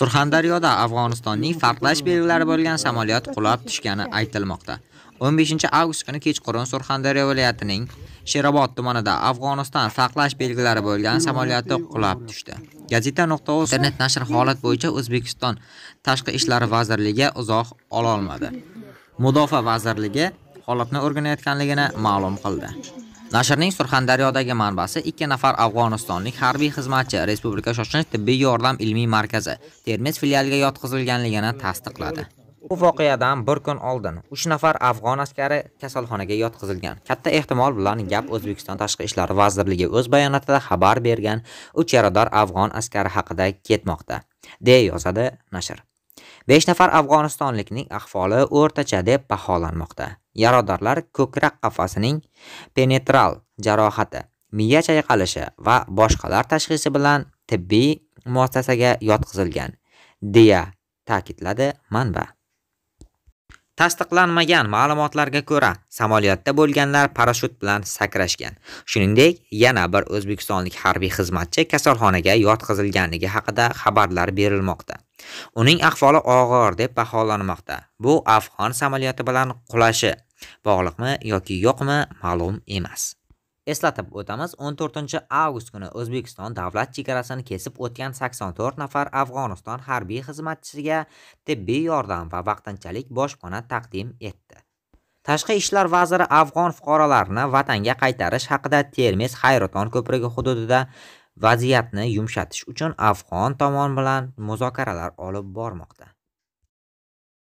Surxondaryoda Afg'onistonning farqlash belgilari bo'lgan samolyot qulab tushgani aytilmoqda. 15 avgust kuni kechqurun Surxondaryo viloyatining Sherobod tumanida Afg'oniston farqlash belgilari bo'lgan samolyoti qulab tushdi. Gazeta.uz internet nashr holat bo'yicha O'zbekiston Tashqi ishlar vazirligiga izoh ololmadi. Mudofa Mudofaa vazirligi holatni o'rganayotganligini ma'lum qildi. Nashrning Surxondaryodagi manbasi 2 nafar afg'onistonlik harbiy xizmatchi Respublika shoshilinch tibbiy yordam ilmiy markazi Termiz filialiga yotqizilganligini tasdiqladi. Bu voqeadan bir kun oldin 3 nafar afg'on askari kasalxonaga yotqizilgan. Katta ehtimol bilan gap O'zbekiston Tashqi ishlar vazirligi o'z bayonotida xabar bergan 3 yarador afg'on askari haqida ketmoqda, deya yozadi nashr. besh nafar afg'onistonlikning ahvoli o'rtacha deb baholanmoqda. Yaradorlar ko'krak qafasining penetral jarohati, miya chayqalishi va boshqalar tashxisi bilan tibbiy muassasaga yotqizilgan, deya ta'kidladi manba. Tasdiqlanmagan ma'lumotlarga ko'ra, samolyotda bo'lganlar parashyut bilan sakrashgan. Shuningdek, yana bir o'zbekistonlik harbiy xizmatchi kasalxonaga yotqizilganligi haqida xabarlar berilmoqda. Uning ahvoli og'ir deb baholanmoqda. Bu Afg'on samolyoti bilan qulashi bog'liqmi yoki yo'qmi ma'lum emas. Eslatib o'tamiz, 14 avgust kuni O'zbekiston davlat chegarasini kesib o'tgan 84 nafar Afg'oniston harbiy xizmatchisiga tibbiy yordam va vaqtinchalik boshpana taqdim etdi. Tashqi ishlar vaziri afg'on fuqarolarini vatanga qaytarish haqida Termiz Hayroton ko'prigi hududida vaziyatni yumshatish uchun afg'on tomon bilan muzokaralar olib bormoqda